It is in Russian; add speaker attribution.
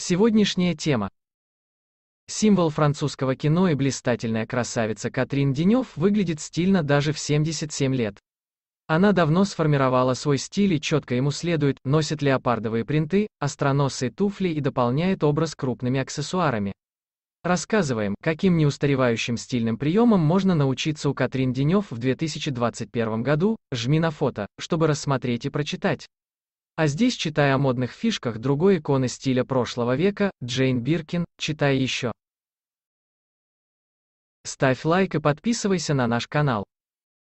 Speaker 1: Сегодняшняя тема. Символ французского кино и блистательная красавица Катрин Денев выглядит стильно даже в 77 лет. Она давно сформировала свой стиль и четко ему следует, носит леопардовые принты, остроносые туфли и дополняет образ крупными аксессуарами. Рассказываем, каким неустаревающим стильным приемом можно научиться у Катрин Денев в 2021 году, жми на фото, чтобы рассмотреть и прочитать. А здесь, читая о модных фишках другой иконы стиля прошлого века, Джейн Биркин, читай еще. Ставь лайк и подписывайся на наш канал.